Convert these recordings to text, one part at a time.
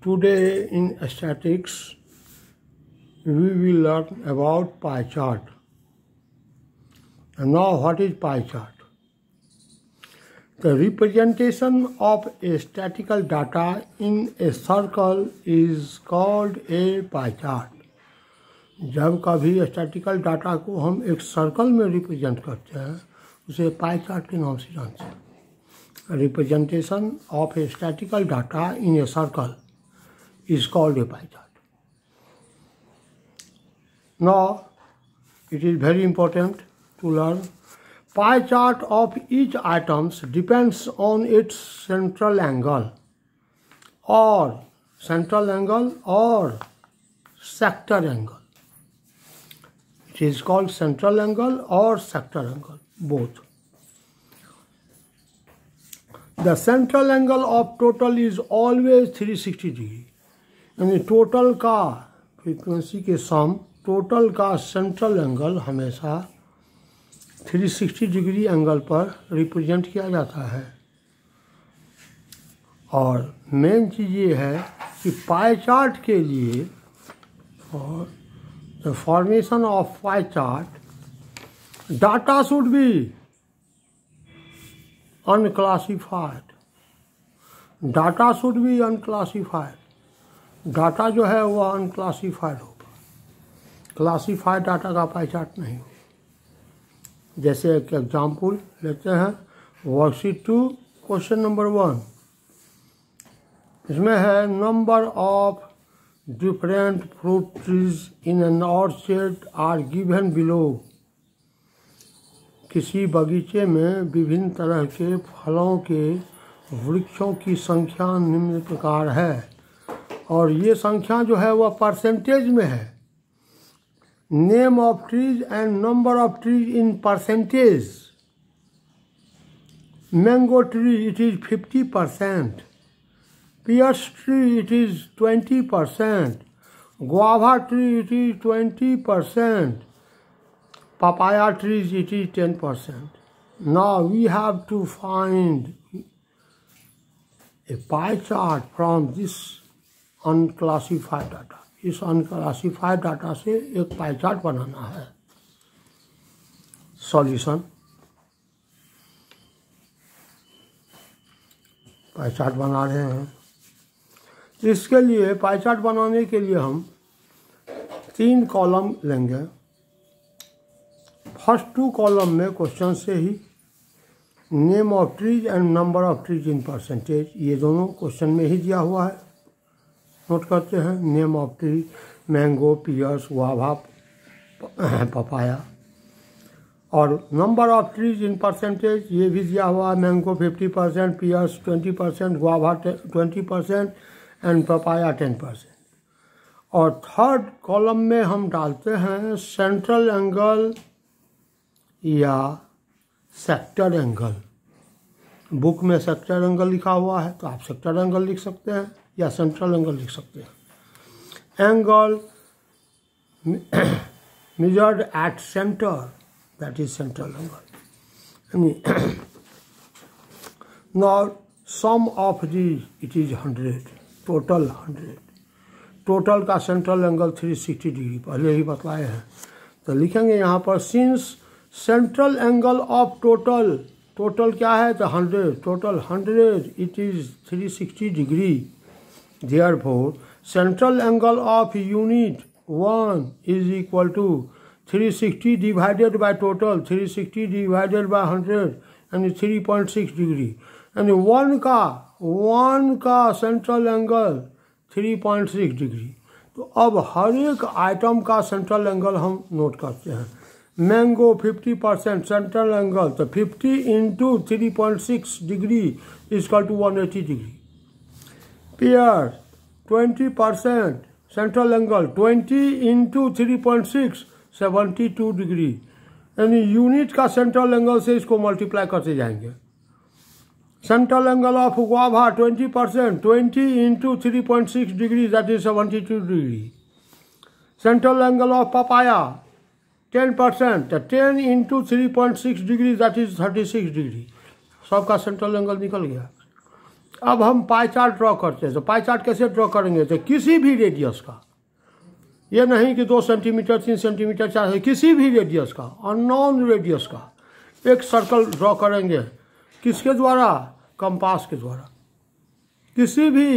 Today in statics, we will learn about pie chart. And now what is pie chart? The representation of a statical data in a circle is called a pie chart. जब कभी statistical data को हम एक circle में represent करते हैं उसे pie chart के नाम से जानते हैं representation of a statical data in a circle is called a pie chart. Now, it is very important to learn. Pie chart of each item depends on its central angle or central angle or sector angle. It is called central angle or sector angle, both. The central angle of total is always 360 degree. यानी total का frequency के sum total का central angle हमेशा 360 degree angle पर represent किया जाता है और मेन चीज़ ये है कि पाई चार्ट के लिए और the formation of pie chart data should be unclassified data should be unclassified data जो है वह अनक्लासीफाइड होगा क्लासीफाइड डाटा का पाई चार्ट नहीं जैसे एक एग्जाम्पल लेते हैं worksheet two question number one इसमें है number of different fruit trees in an orchard are given below किसी बगीचे में विभिन्न तरह के फलों के वृक्षों की संख्या निम्न प्रकार है और ये संख्या जो है वह परसेंटेज में है name of trees and number of trees in percentage mango tree it is fifty percent pears tree it is twenty percent guava tree it is twenty percent papaya trees it is ten percent ना we have to find a pie chart from this unclassified data इस unclassified data से एक पाईचार्ट बनाना है solution पाईचार्ट बना रहे हैं इसके लिए पाईचार्ट बनाने के लिए हम तीन कॉलम लेंगे फर्स्ट टू कॉलम में क्वेश्चन से ही name of trees and number of trees in percentage ये दोनों क्वेश्चन में ही दिया हुआ है नोट करते हैं name of tree mango pears guava papaya और number of trees in percentage ये भी दिया हुआ है mango fifty percent pears twenty percent guava twenty percent and papaya ten percent और थर्ड कॉलम में हम डालते हैं सेंट्रल एंगल या सेक्टर एंगल बुक में सेक्टर एंगल लिखा हुआ है तो आप सेक्टर एंगल लिख सकते हैं या सेंट्रल एंगल लिख सकते हैं angle measured at centre that is central angle not sum of these it is hundred total hundred total का central angle three sixty degree पहले ही बतलाए हैं तो लिखेंगे यहाँ पर since central angle of total total क्या है तो hundred total hundred it is three sixty degree Therefore, central angle of unit 1 is equal to 360 divided by total 360 divided by 100 and 3.6 degree and one ka one ka central angle 3.6 degree तो अब हर एक item का central angle हम note करते हैं mango 50 percent central angle तो 50 into three degree is equal to 180 degree central 20 twenty into three 20 six seventy two degree यानी unit का सेंट्रल एंगल से इसको मल्टीप्लाई करते जाएंगे central angle of guava 20 percent twenty into three point six degree that is seventy two degree central angle of papaya 10 percent ten into three point six degree that is thirty six degree सबका central angle निकल गया अब हम pie chart draw करते हैं तो pie chart कैसे draw करेंगे तो किसी भी रेडियस का ये नहीं कि दो सेंटीमीटर तीन सेंटीमीटर चार किसी भी रेडियस का और नॉन रेडियस का एक सर्कल ड्रॉ करेंगे किसके द्वारा कंपास के द्वारा किसी भी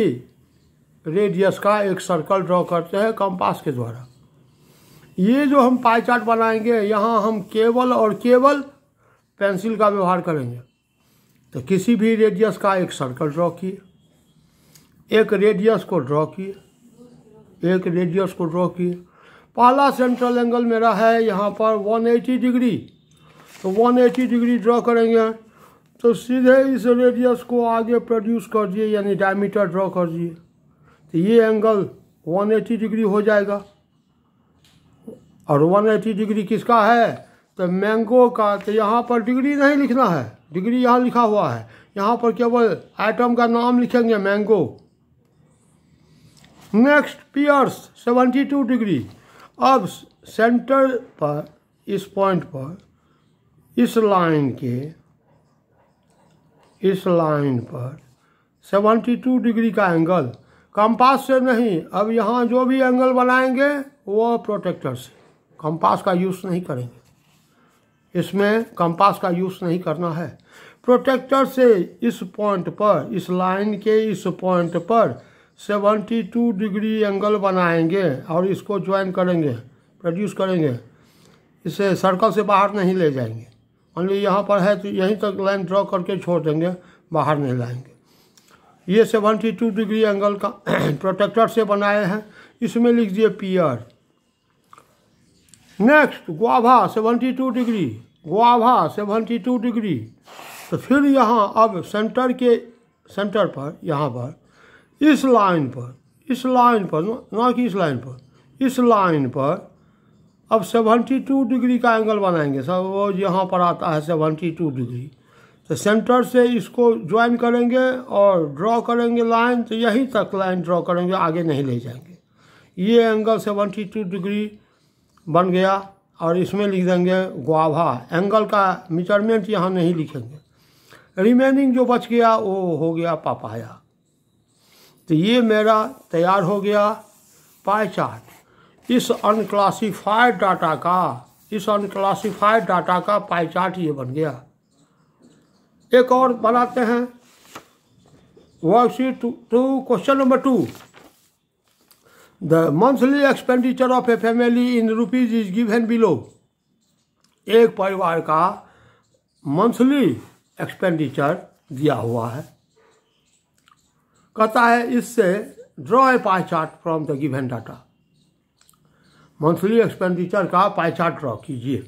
रेडियस का एक सर्कल ड्रॉ करते हैं कंपास के द्वारा ये जो हम पाई चार्ट बनाएंगे यहाँ हम केवल और केवल पेंसिल का व्यवहार करेंगे तो किसी भी रेडियस का एक सर्कल ड्रॉ किए एक रेडियस को ड्रॉ किए एक रेडियस को ड्रॉ किए पहला सेंट्रल एंगल मेरा है यहाँ पर 180 डिग्री तो 180 डिग्री ड्रॉ करेंगे तो सीधे इस रेडियस को आगे प्रोड्यूस कर दिए यानी डायमीटर ड्रॉ कर दिए तो ये एंगल 180 डिग्री हो जाएगा और 180 डिग्री किसका है तो मैंगो का तो यहाँ पर डिग्री नहीं लिखना है डिग्री यहाँ लिखा हुआ है यहाँ पर केवल आइटम का नाम लिखेंगे मैंगो नेक्स्ट पियर्स 72 डिग्री अब सेंटर पर इस पॉइंट पर इस लाइन के इस लाइन पर 72 डिग्री का एंगल कंपास से नहीं अब यहाँ जो भी एंगल बनाएंगे वो प्रोटेक्टर से कंपास का यूज़ नहीं करेंगे इसमें कंपास का यूज़ नहीं करना है प्रोटेक्टर से इस पॉइंट पर इस लाइन के इस पॉइंट पर 72 डिग्री एंगल बनाएंगे और इसको ज्वाइन करेंगे प्रोड्यूस करेंगे इसे सर्कल से बाहर नहीं ले जाएंगे मान ओनली यहाँ पर है तो यहीं तक लाइन ड्रॉ करके छोड़ देंगे बाहर नहीं लाएंगे ये 72 डिग्री एंगल का प्रोटेक्टर से बनाए हैं इसमें लिख दिए pear next guava 72 degree guava 72 degree तो फिर यहाँ अब सेंटर के सेंटर पर यहाँ पर इस लाइन पर इस लाइन पर ना कि इस लाइन पर इस लाइन पर अब 72 डिग्री का एंगल बनाएंगे वो यहाँ पर आता है 72 डिग्री तो सेंटर से इसको ज्वाइन करेंगे और ड्रॉ करेंगे लाइन तो यहीं तक लाइन ड्रॉ करेंगे आगे नहीं ले जाएंगे ये एंगल 72 डिग्री बन गया और इसमें लिख देंगे ग्वाभा एंगल का मेजरमेंट यहाँ नहीं लिखेंगे रिमेनिंग जो बच गया वो हो गया पापाया तो ये मेरा तैयार हो गया पाई चार्ट इस अनक्लासिफाइड डाटा का इस अनक्लासिफाइड डाटा का पाई चार्ट ये बन गया एक और बनाते हैं worksheet two question number two The monthly expenditure of a family in rupees is given below. एक परिवार का मंथली एक्सपेंडिचर दिया हुआ है कहता है इससे draw a pie chart from the given data monthly expenditure का पाई चार्ट ड्रॉ कीजिए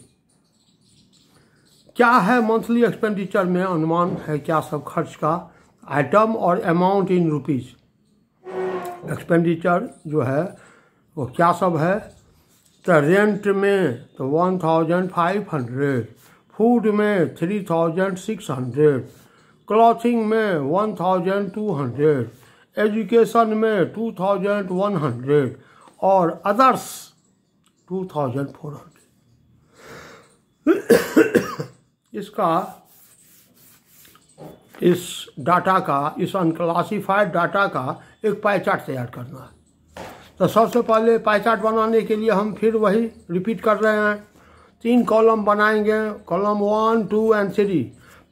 क्या है मंथली एक्सपेंडिचर में अनुमान है क्या सब खर्च का आइटम और अमाउंट इन रुपीज़ एक्सपेंडिचर जो है वो क्या सब है तो रेंट में तो one thousand five hundred food में three thousand six hundred clothing में one thousand two hundred education में टू थाउजेंड वन हंड्रेड और others two thousand four hundred इसका इस डाटा का इस अनक्लासिफाइड डाटा का एक पाईचार्ट तैयार करना है तो सबसे पहले पाईचार्ट बनाने के लिए हम फिर वही रिपीट कर रहे हैं तीन कॉलम बनाएंगे column one two and three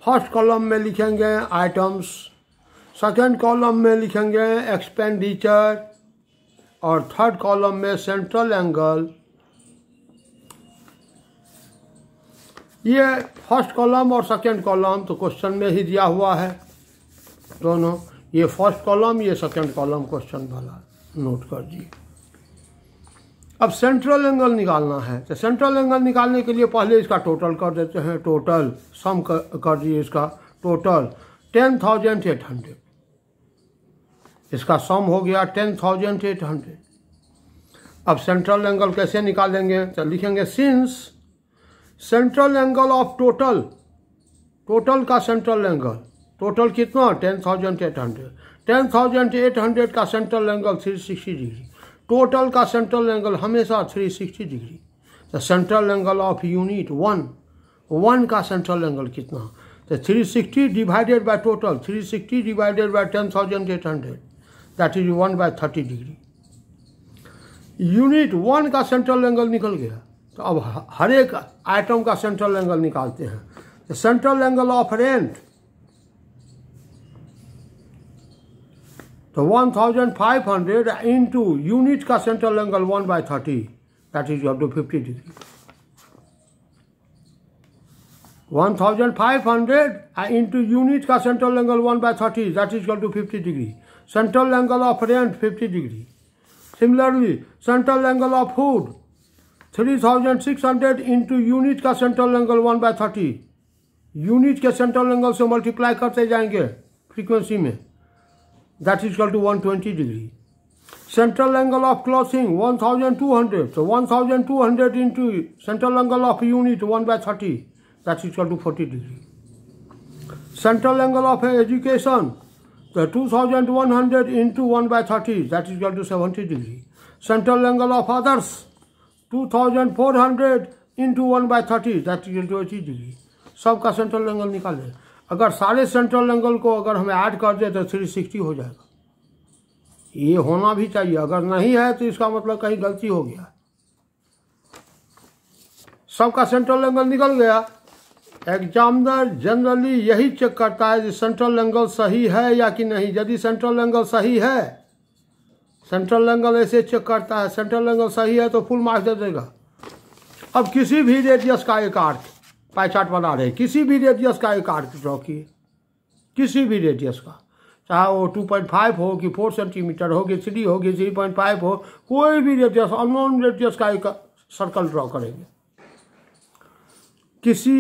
first column में लिखेंगे आइटम्स सेकेंड कॉलम में लिखेंगे एक्सपेंडिचर और थर्ड कॉलम में सेंट्रल एंगल ये फर्स्ट कॉलम और सेकंड कॉलम तो क्वेश्चन में ही दिया हुआ है दोनों ये फर्स्ट कॉलम ये सेकंड कॉलम क्वेश्चन वाला नोट कर दिए अब सेंट्रल एंगल निकालना है तो सेंट्रल एंगल निकालने के लिए पहले इसका टोटल कर देते हैं टोटल सम कर दिए इसका total ten thousand eight hundred इसका सम हो गया टेन थाउजेंड एट हंड्रेड अब सेंट्रल एंगल कैसे निकालेंगे तो लिखेंगे since central angle of total total का सेंट्रल एंगल टोटल कितना ten thousand eight hundred ten thousand eight hundred का central angle three sixty degree total का सेंट्रल एंगल हमेशा थ्री सिक्सटी डिग्री तो central angle of unit one one का central angle कितना तो three sixty divided by total three sixty divided by ten thousand eight hundred that is one by thirty degree unit one का central angle निकल गया तो अब हर एक item का सेंट्रल एंगल निकालते हैं तो सेंट्रल एंगल ऑफ रेंट तो 1500 इनटू यूनिट का central angle 1 by thirty that is यू to fifty degree 1500 into unit का central angle 1 by thirty that is two fifty degree central angle of rent fifty degree similarly central angle of food three thousand six hundred into unit का central angle one by thirty unit के central angle से multiply करते जाएंगे frequency में that equal to one twenty degree central angle of clothing one thousand two hundred तो one thousand two hundred into central angle of unit one by thirty that equal to forty degree central angle of education the 2100 into 1 by thirty that is equal to 70 degree central angle of others 2400 into one by thirty that is eighty degree सबका central angle निकाले अगर सारे central angle को अगर हमें add कर दें तो थ्री सिक्सटी हो जाएगा ये होना भी चाहिए अगर नहीं है तो इसका मतलब कहीं गलती हो गया सबका सेंट्रल एंगल निकल गया एग्जामिनर जनरली यही चेक करता है कि सेंट्रल एंगल सही है या कि नहीं यदि सेंट्रल एंगल सही है सेंट्रल एंगल ऐसे चेक करता है सेंट्रल एंगल सही है तो फुल मार्क्स दे देगा अब किसी भी रेडियस का एक आर्थ पाई चार्ट बना रहे किसी भी रेडियस का एक आर्थ ड्रॉ किए किसी भी रेडियस का चाहे वो टू पॉइंट फाइव हो कि फोर सेंटीमीटर हो कि थ्री हो कि थ्री पॉइंट फाइव हो कोई भी रेडियस अनोन रेडियस का एक सर्कल ड्रॉ करेंगे किसी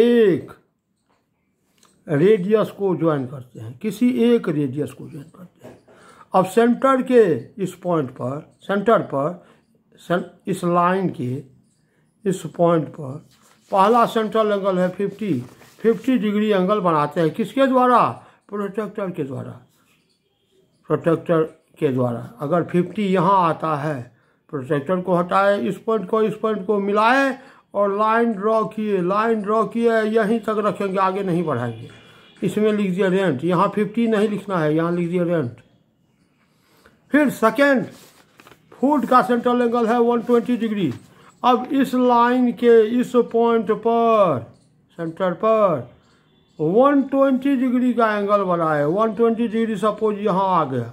एक रेडियस को ज्वाइन करते हैं किसी एक रेडियस को ज्वाइन करते हैं अब सेंटर के इस पॉइंट पर सेंटर पर इस लाइन के इस पॉइंट पर पहला सेंट्रल एंगल है फिफ्टी फिफ्टी डिग्री एंगल बनाते हैं किसके द्वारा प्रोटेक्टर के द्वारा प्रोटेक्टर के द्वारा अगर फिफ्टी यहाँ आता है प्रोटेक्टर को हटाए इस पॉइंट को इस पॉइंट को मिलाए और लाइन ड्रॉ किए लाइन ड्रॉ किए यहीं तक रखेंगे आगे नहीं बढ़ाएंगे इसमें लिख दिया रेंट यहाँ फिफ्टी नहीं लिखना है यहाँ लिख दिया रेंट फिर सेकेंड फूड का सेंट्रल एंगल है 120 डिग्री अब इस लाइन के इस पॉइंट पर सेंटर पर 120 डिग्री का एंगल बना है 120 डिग्री सपोज यहाँ आ गया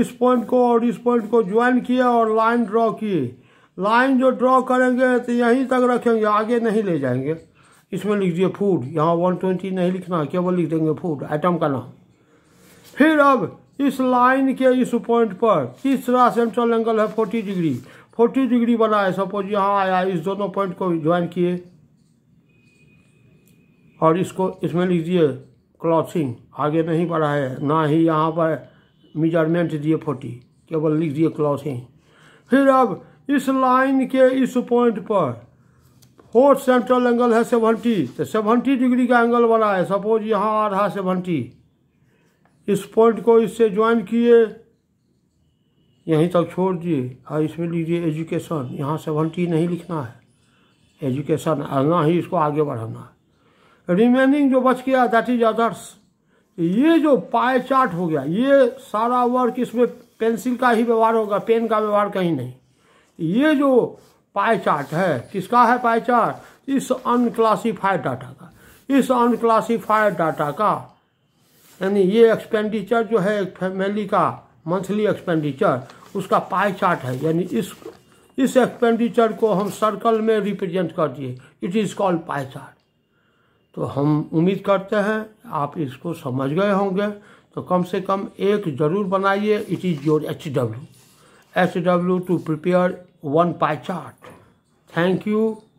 इस पॉइंट को और इस पॉइंट को ज्वाइन किया और लाइन ड्रॉ किए लाइन जो ड्रॉ करेंगे तो यहीं तक रखेंगे आगे नहीं ले जाएंगे इसमें लिख दिए फूड यहाँ 120 नहीं लिखना केवल लिख देंगे फूड आइटम का नाम फिर अब इस लाइन के इस पॉइंट पर तीसरा सेंट्रल एंगल है फोर्टी डिग्री फोर्टी डिग्री बनाए सपोज यहाँ आया इस दोनों पॉइंट को ज्वाइन किए और इसको इसमें लिख दिए क्लॉथिंग आगे नहीं बढ़ा है ना ही यहाँ पर मेजरमेंट दिए फोर्टी केवल लिख दिए क्लॉथिंग फिर अब इस लाइन के इस पॉइंट पर फोर्थ सेंट्रल एंगल है सेवनटी तो सेवनटी डिग्री का एंगल बना है सपोज यहाँ आ रहा इस पॉइंट को इससे ज्वाइन किए यहीं तक छोड़ दिए और हाँ, इसमें लीजिए एजुकेशन यहाँ सेवेंटी नहीं लिखना है एजुकेशन आना ही इसको आगे बढ़ाना है रिमेनिंग जो बच गया दैट इज अदर्स ये जो पाए चार्ट हो गया ये सारा वर्क इसमें पेंसिल का ही व्यवहार होगा पेन का व्यवहार कहीं नहीं ये जो पाए चार्ट है किसका है पाए चार्ट इस अनक्लासीफाइड डाटा का इस अनक्लासीफाइड डाटा का यानी ये एक्सपेंडिचर जो है फैमिली का मंथली एक्सपेंडिचर उसका पाई चार्ट है यानी इस इस एक्सपेंडिचर को हम सर्कल में रिप्रेजेंट कर दिए it is called pie chart तो हम उम्मीद करते हैं आप इसको समझ गए होंगे तो कम से कम एक जरूर बनाइए it is your H W H W to prepare one pie chart thank you